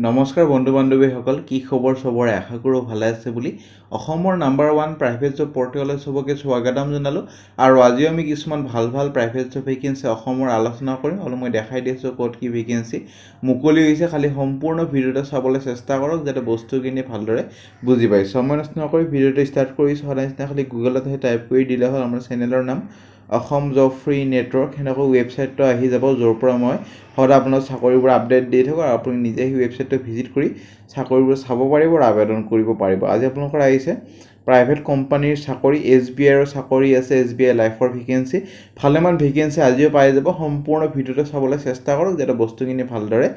নমস্কাৰ বন্ধু বান্ধৱীসকল কি খবৰ চবৰে আশা কৰোঁ ভালে আছে বুলি অসমৰ নাম্বাৰ ওৱান প্ৰাইভেট জব প'ৰ্টেলত চবকে স্বাগতম জনালোঁ আৰু আজিও আমি কিছুমান ভাল ভাল প্ৰাইভেট জব ভেকেঞ্চি অসমৰ আলোচনা কৰিম অলপ মই দেখাই দিছোঁ ক'ত কি ভেকেঞ্চি মুকলি হৈছে খালি সম্পূৰ্ণ ভিডিঅ'টো চাবলৈ চেষ্টা কৰক যাতে বস্তুখিনি ভালদৰে বুজি পায় মই নষ্ট নকৰি ভিডিঅ'টো ষ্টাৰ্ট কৰিছোঁ সদায় নিচিনা খালি গুগলত সেই টাইপ কৰি দিলে হ'ল আমাৰ চেনেলৰ নাম অসম জব ফ্ৰী নেটৱৰ্ক সেনেকুৱা ৱেবছাইটটো আহি যাব য'ৰ পৰা মই সদায় আপোনাৰ চাকৰিবোৰ আপডেট দি থাকোঁ আৰু আপুনি নিজে সেই ৱেবছাইটটো ভিজিট কৰি চাকৰিবোৰ চাব পাৰিব আৰু আবেদন কৰিব পাৰিব আজি আপোনালোকৰ আহিছে প্ৰাইভেট কোম্পানীৰ চাকৰি এছ বি আইৰ চাকৰি আছে এছ বি আই লাইফৰ ভেকেঞ্চি ভালেমান ভেকেঞ্চি আজিও পাই যাব সম্পূৰ্ণ ভিডিঅ'টো চাবলৈ চেষ্টা কৰক যাতে বস্তুখিনি ভালদৰে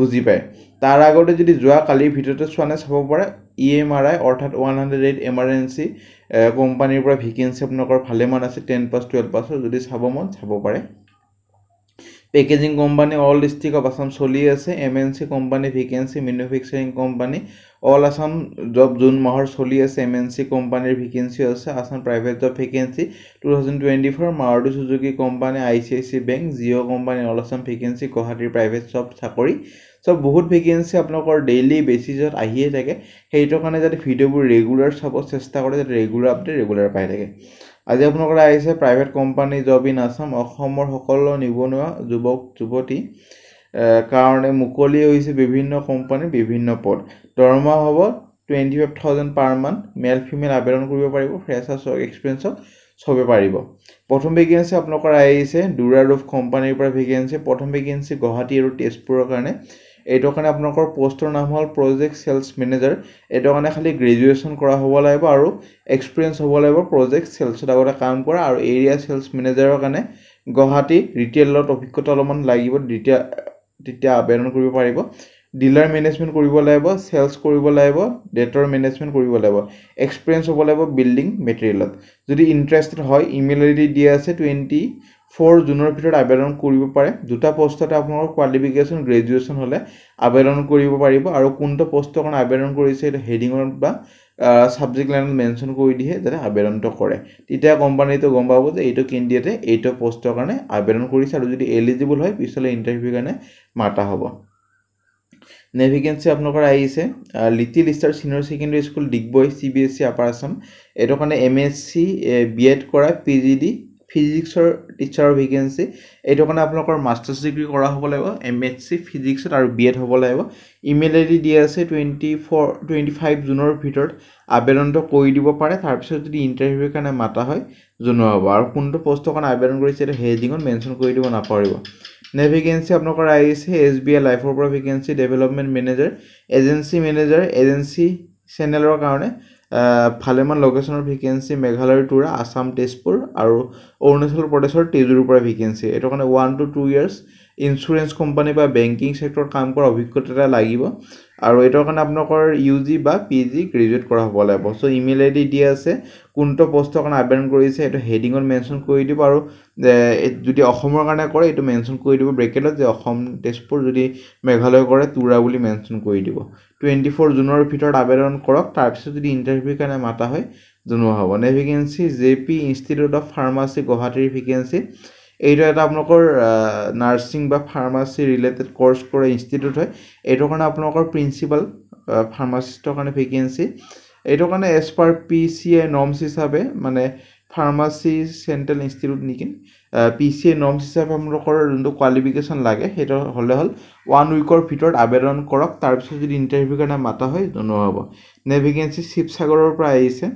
বুজি পায় তাৰ আগতে যদি যোৱা কালিৰ ভিডিঅ'টো চোৱা নাই চাব পাৰে ই এম আৰ আই অৰ্থাৎ ওৱান হাণ্ড্ৰেড এইট এম কোম্পানীৰ পৰা ভেকেঞ্চি আপোনালোকৰ ভালেমান আছে টেন পাছ টুৱেলভ পাছৰ যদি চাব মন চাব পাৰে packaging company all district of Assam চলি আছে M N C company vacancy manufacturing company all Assam job জুন মাহৰ চলি আছে এম এন চি কোম্পানীৰ ভেকেঞ্চি আছে Assam private job vacancy two thousand twenty four Maruti Suzuki company I C I C bank Jio' company all Assam vacancy গুৱাহাটীৰ private job চাকৰি চব বহুত ভেকেঞ্চি আপোনালোকৰ ডেইলি বেচিছত আহিয়ে থাকে সেইটো কাৰণে যাতে ভিডিঅ'বোৰ ৰেগুলাৰ চাব চেষ্টা কৰে যাতে ৰেগুলাৰ আপডেট ৰেগুলাৰ পাই থাকে আজি আপোনালোকৰ আহিছে private company job in Assam অসমৰ সকলো নিবনুৱা যুৱক যুৱতী কাৰণে মুকলি হৈছে বিভিন্ন কোম্পানীৰ বিভিন্ন পদ দৰমহা হ'ব twenty five thousand per month male female আবেদন কৰিব পাৰিব ফ্ৰেছাৰ এক্সপিৰিয়েঞ্চত চবে পাৰিব প্ৰথম ভেকেঞ্চি আপোনালোকৰ আহিছে দুৰাৰোফ কোম্পানীৰ পৰা ভেকেঞ্চি প্ৰথম ভেকেঞ্চি গুৱাহাটী আৰু তেজপুৰৰ কাৰণে এইটো কাৰণে আপোনালোকৰ পষ্টৰ নাম হ'ল প্ৰজেক্ট চেলছ মেনেজাৰ এইটো কাৰণে খালী গ্ৰেজুৱেশ্যন কৰা হ'ব লাগিব আৰু এক্সপিৰিয়েঞ্চ হ'ব লাগিব প্ৰজেক্ট চেলছত আগতে কাম কৰা আৰু এৰিয়া চেলছ মেনেজাৰৰ কাৰণে গুৱাহাটী ৰিটেইলত অভিজ্ঞতা অলপমান লাগিব তেতিয়া তেতিয়া আবেদন কৰিব পাৰিব ডিলাৰ মেনেজমেণ্ট কৰিব লাগিব চেলছ কৰিব লাগিব ডেটৰ মেনেজমেণ্ট কৰিব লাগিব এক্সপিৰিয়েঞ্চ হ'ব লাগিব বিল্ডিং মেটেৰিয়েলত যদি ইণ্টাৰেষ্টেড হয় ইমেইল আই ডি দিয়া আছে টুৱেণ্টি ফ'ৰ জুনৰ ভিতৰত আবেদন কৰিব পাৰে দুটা পষ্টতে আপোনালোকৰ কোৱালিফিকেশ্যন গ্ৰেজুৱেশ্যন হ'লে আবেদন কৰিব পাৰিব আৰু কোনটো পষ্টৰ কাৰণে আবেদন কৰিছে এইটো হেডিঙত বা ছাবজেক্ট লাইনত মেনশ্যন কৰি দিয়ে যাতে আবেদনটো কৰে তেতিয়া কোম্পানীটো গম পাব যে এইটো কেণ্ডিডেটে এইটো পষ্টৰ কাৰণে আবেদন কৰিছে আৰু যদি এলিজিবল হয় পিছলৈ ইণ্টাৰভিউৰ কাৰণে মাতা হ'ব নেভিকেঞ্চি আপোনালোকৰ আহিছে little star senior secondary school Digboi C B S C upper Assam এইটো কাৰণে M S C B Ed কৰা পি জি ডি ফিজিক্সৰ টিচাৰৰ ভেকেঞ্চি এইটো কাৰণে আপোনালোকৰ মাষ্টাৰ্ছ ডিগ্ৰী কৰা হ'ব লাগিব এম এইচ চি ফিজিক্সত আৰু বি এড হ'ব লাগিব ইমেইল আই ডি দিয়া আছে টুৱেণ্টি ফ'ৰ টুৱেণ্টি ফাইভ জুনৰ ভিতৰত আবেদনটো কৰি দিব পাৰে তাৰপিছত যদি ইণ্টাৰভিউৰ কাৰণে মতা হয় জনোৱা হ'ব আৰু কোনটো পষ্টৰ কাৰণে আবেদন কৰিছে এইটো হেডিঙত মেনশ্যন কৰি দিব নাপাৰিব নে ভেকেঞ্চি আপোনালোকৰ আহিছে এছ বি আই লাইফৰ পৰা vacancy development manager agency manager agency চেনেলৰ কাৰণে ভালেমান লোকেশ্যনৰ ভেকেঞ্চি মেঘালয়ৰ টুৰা আছাম তেজপুৰ আৰু অৰুণাচল প্ৰদেশৰ তেজুৰ পৰা ভেকেঞ্চি এইটো কাৰণে one two two years insurance company বা বেংকিং চেক্টৰত কাম কৰাৰ অভিজ্ঞতা এটা লাগিব আৰু এইটোৰ কাৰণে আপোনালোকৰ ইউ জি বা পি জি গ্ৰেজুৱেট কৰা হ'ব লাগিব চ' ইমেইল আই ডি দিয়া আছে কোনটো পষ্টৰ কাৰণে আবেদন কৰিছে এইটো হেডিঙত মেনশ্যন কৰি দিব আৰু যদি অসমৰ কাৰণে কৰে এইটো মেনশ্যন কৰি দিব ব্ৰেকেটত যে অসম তেজপুৰ যদি মেঘালয় কৰে তুৰা বুলি মেনশ্যন কৰি দিব টুৱেণ্টি ফ'ৰ জুনৰ ভিতৰত আবেদন কৰক তাৰপিছত যদি ইণ্টাৰভিউৰ কাৰণে মাতা হয় জনোৱা হ'ব নে vacancy J P institute of pharmacy গুৱাহাটীৰ ভেকেঞ্চি এইটো এটা আপোনালোকৰ নাৰ্ছিং বা ফাৰ্মাচী ৰিলেটেড কৰ্চ কৰা ইনষ্টিটিউট হয় এইটো কাৰণে আপোনালোকৰ প্ৰিন্সিপাল ফাৰ্মাচিষ্টৰ কাৰণে ভেকেঞ্চি এইটো কাৰণে as per P C A norms হিচাপে মানে ফাৰ্মাচী চেণ্ট্ৰেল ইনষ্টিটিউট নেকি পি চি এ নৰ্মছ হিচাপে আপোনালোকৰ যোনটো কোৱালিফিকেশ্যন লাগে সেইটো হ'লে হ'ল ওৱান উইকৰ ভিতৰত আবেদন কৰক তাৰপিছত যদি ইণ্টাৰভিউৰ কাৰণে মাতা হয় জনোৱা হ'ব নে ভেকেঞ্চি শিৱসাগৰৰ পৰা আহিছে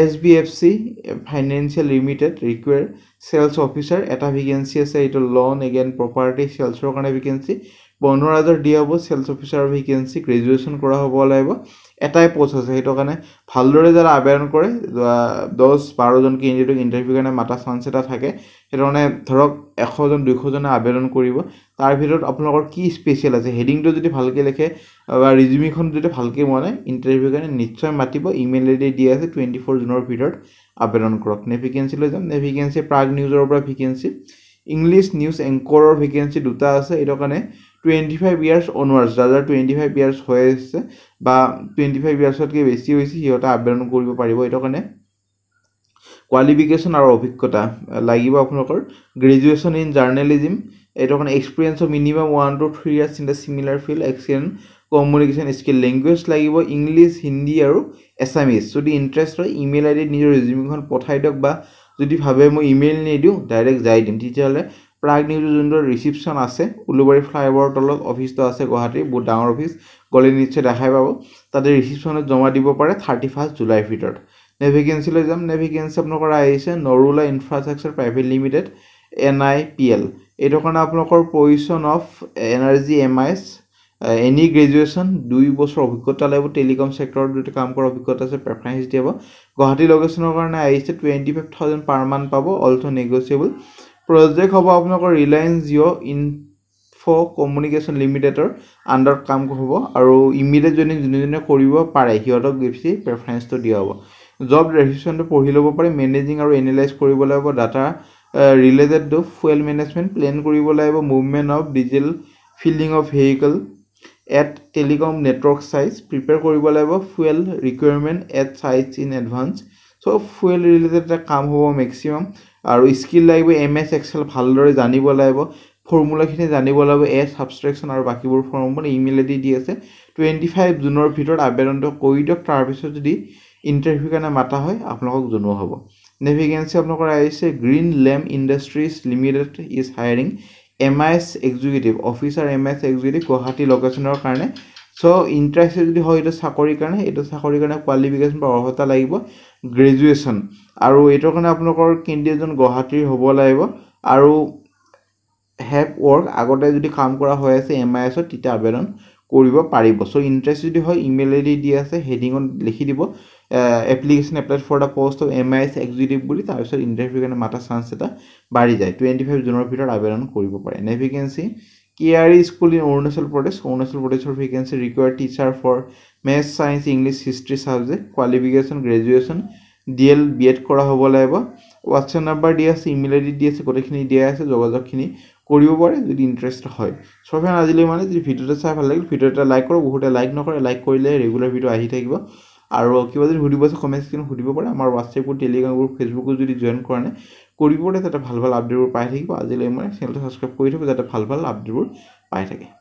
S B F C financial limited require sales officer এটা ভেকেঞ্চি আছে এইটো লোন এগেইন প্ৰপাৰ্টি চেলছৰ কাৰণে ভেকেঞ্চি বন্ধ ৰাজৰ দিয়া হ'ব চেলছ অফিচাৰৰ ভেকেঞ্চি গ্ৰেজুৱেশ্যন কৰা হ'ব লাগিব এটাই প'ষ্ট আছে সেইটো কাৰণে ভালদৰে যাৰা আবেদন কৰে দহ বাৰজন কেণ্ডিডেটক ইণ্টাৰভিউ কাৰণে মাতা চান্স এটা থাকে সেইটো কাৰণে ধৰক এশজন দুশজনে আবেদন কৰিব তাৰ ভিতৰত আপোনালোকৰ কি স্পেচিয়েল আছে হেডিংটো যদি ভালকৈ লিখে বা ৰিজিউমিখন যদি ভালকৈ মানে ইণ্টাৰভিউৰ কাৰণে নিশ্চয় মাতিব ইমেইল ইমেইলেদি দিয়া আছে টুৱেণ্টি ফ'ৰ জুনৰ ভিতৰত আবেদন কৰক নে ভেকেঞ্চি লৈ যাম নে ভেকেঞ্চি প্ৰাগ নিউজৰ পৰা vacancy English news anchor vacancy দুটা আছে এইটো কাৰণে টুৱেণ্টি ফাইভ ইয়াৰ্ছ অনৱাৰ্ছ যাৰ যাৰ টুৱেণ্টি ফাইভ ইয়াৰ্ছ হৈ আছে বা টুৱেণ্টি ফাইভ ইয়াৰ্ছতকৈ বেছি হৈছে সিহঁতে আবেদন কৰিব পাৰিব এইটো কাৰণে কোৱালিফিকেশ্যন আৰু অভিজ্ঞতা লাগিব আপোনালোকৰ গ্ৰেজুৱেশ্যন ইন জাৰ্নেলিজিম এইটো কাৰণে experience of minimum one two three years in the similar field excellent communication skill language লাগিব ইংলিছ হিন্দী আৰু এছামিজ যদি ইণ্টাৰেষ্ট হয় ইমেইল আই ডিত নিজৰ ৰিজিউমখন পঠাই দিয়ক বা যদি ভাবে মই ইমেইল নিদিওঁ ডাইৰেক্ট যাই দিম তেতিয়াহ'লে প্ৰাগ নিউজৰ যোনটো ৰিচিপশ্যন আছে উলুবাৰী ফ্লাইঅভাৰৰ তলত অফিচটো আছে গুৱাহাটীৰ বহুত ডাঙৰ অফিচ গ'লে নিশ্চয় দেখাই পাব তাতে ৰিচিপশ্যনত জমা দিব পাৰে থাৰ্টি ফাৰ্ষ্ট জুলাইৰ ভিতৰত নেভিগেঞ্চিলৈ যাম নেভিগেঞ্চ আপোনালোকৰ আহিছে Narula infrastructure private limited N I P L এইটো কাৰণে আপোনালোকৰ প্ৰয়োজন of energy M I S any graduation দুই বছৰ অভিজ্ঞতা লাগিব টেলিকম ছেক্টৰত যদি কাম কৰাৰ অভিজ্ঞতা আছে প্ৰেফাৰেঞ্চ দিয়াব গুৱাহাটী লোকেশ্যনৰ কাৰণে আহিছে twenty five thousand per month পাব অলছ' নেগচিয়েবল প্ৰজেক্ট হ'ব আপোনালোকৰ ৰিলায়েন্স জিঅ' ইনফ' কমিউনিকেশ্যন লিমিটেডৰ আণ্ডাৰত কাম হ'ব আৰু ইমিডিয়েট যদি যোনে যোনে কৰিব পাৰে সিহঁতক বেছি প্ৰেফাৰেঞ্চটো দিয়া হ'ব জব ৰেজিষ্ট্ৰেশ্যনটো পঢ়ি ল'ব পাৰি মেনেজিং আৰু এনালাইজ কৰিব লাগিব data related to fuel management plan কৰিব লাগিব movement of diesel filling of vehicle at telecom network চাইজ প্ৰিপেয়াৰ কৰিব লাগিব ফুৱেল ৰিকুৱাৰমেণ্ট এট চাইজ in advance so' fuel related এটা কাম হ'ব মেক্সিমাম আৰু স্কিল লাগিব এম এছ এক্সেল ভালদৰে জানিব লাগিব ফৰ্মুলাখিনি জানিব লাগিব এ ছাবষ্ট্ৰেকশ্যন আৰু বাকীবোৰ ফৰ্ম ইমেইল আই ডি দি আছে টুৱেণ্টি ফাইভ জুনৰ ভিতৰত আবেদনটো কৰি দিয়ক তাৰপিছত যদি ইণ্টাৰভিউৰ কাৰণে মতা হয় আপোনালোকক জনোৱা হ'ব নেক্সট ভেকেঞ্চি আপোনালোকৰ আহিছে Greenlam industries limited is hiring M I S executive officer M I S executive Guwahati লোকেশ্যনৰ কাৰণে চ' ইণ্টাৰেষ্টে যদি হয় এইটো চাকৰিৰ কাৰণে এইটো চাকৰিৰ কাৰণে কোৱালিফিকেশ্যন বা অৰ্হতা লাগিব গ্ৰেজুৱেশ্যন আৰু এইটোৰ কাৰণে আপোনালোকৰ কেন্দ্ৰীয়জন গুৱাহাটীৰ হ'ব লাগিব আৰু হেপ ৱৰ্ক আগতে যদি কাম কৰা হৈ আছে এম আই এছত তেতিয়া আবেদন কৰিব পাৰিব চ' ইণ্টাৰেষ্ট যদি হয় ইমেইল আই ডি দি আছে হেডিঙত লিখি দিব application apply for the post of M I S executive বুলি তাৰপিছত ইণ্টাৰভিউৰ কাৰণে মাত্ৰ চান্স এটা বাঢ়ি যায় টুৱেণ্টি ফাইভ জুনৰ ভিতৰত আবেদন কৰিব পাৰে এনে vacancy K R E school in Arunachal Pradesh Arunachal প্ৰদেশৰ vacancy require teacher for math science English history subject qualification graduation D L B Ed কৰা হ'ব লাগিব হোৱাটছএপ নাম্বাৰ দিয়া আছে ইমেইল আই ডি দি আছে গোটেইখিনি দিয়াই আছে যোগাযোগখিনি কৰিব পাৰে যদি ইণ্টাৰেষ্ট হয় চব ফেন আজিলৈ মানে যদি ভিডিঅ'টো চাই ভাল লাগিল ভিডিঅ' এটা লাইক কৰক বহুতে লাইক নকৰে লাইক কৰিলে ৰেগুলাৰ ভিডিঅ' আহি থাকিব আৰু কিবা যদি সুধিব আছে কমেণ্ট স্ক্ৰীণত সুধিব পাৰে আমাৰ হোৱাটছএপবোৰ গ্ৰুপ টেলিগ্ৰাম গ্ৰুপ ফেচবুকত যদি জইন কৰা নাই কৰিব পাৰে তাতে ভাল ভাল আপডেটবোৰ পাই থাকিব আজিলৈ মানে চেনেলটো ছাবস্ক্ৰাইব কৰি থাকিব যাতে ভাল ভাল আপডেটবোৰ পাই থাকে